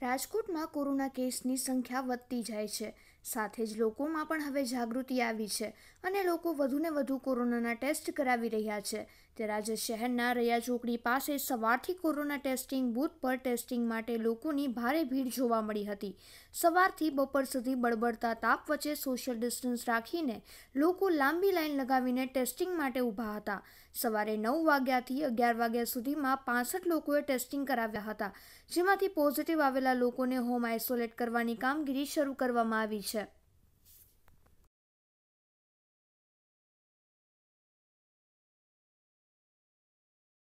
રાજકોટમાં કોરોના કેસની સંખ્યા વધતી જાય છે સાથે જ લોકોમાં પણ હવે જાગૃતિ આવી છે અને લોકો વધુને વધુ કોરોનાના ટેસ્ટ કરાવી રહ્યા છે તે આજે શહેરના રૈયા ચોકડી પાસે સવારથી કોરોના ટેસ્ટિંગ બૂથ પર ટેસ્ટિંગ માટે લોકોની ભારે ભીડ જોવા મળી હતી સવારથી બપોર સુધી બળબડતા તાપ વચ્ચે સોશિયલ ડિસ્ટન્સ રાખીને લોકો લાંબી લાઇન લગાવીને ટેસ્ટિંગ માટે ઊભા હતા સવારે નવ વાગ્યાથી અગિયાર વાગ્યા સુધીમાં પાસઠ લોકોએ ટેસ્ટિંગ કરાવ્યા હતા જેમાંથી પોઝિટિવ આવેલા લોકોને હોમ આઇસોલેટ કરવાની કામગીરી શરૂ કરવામાં આવી છે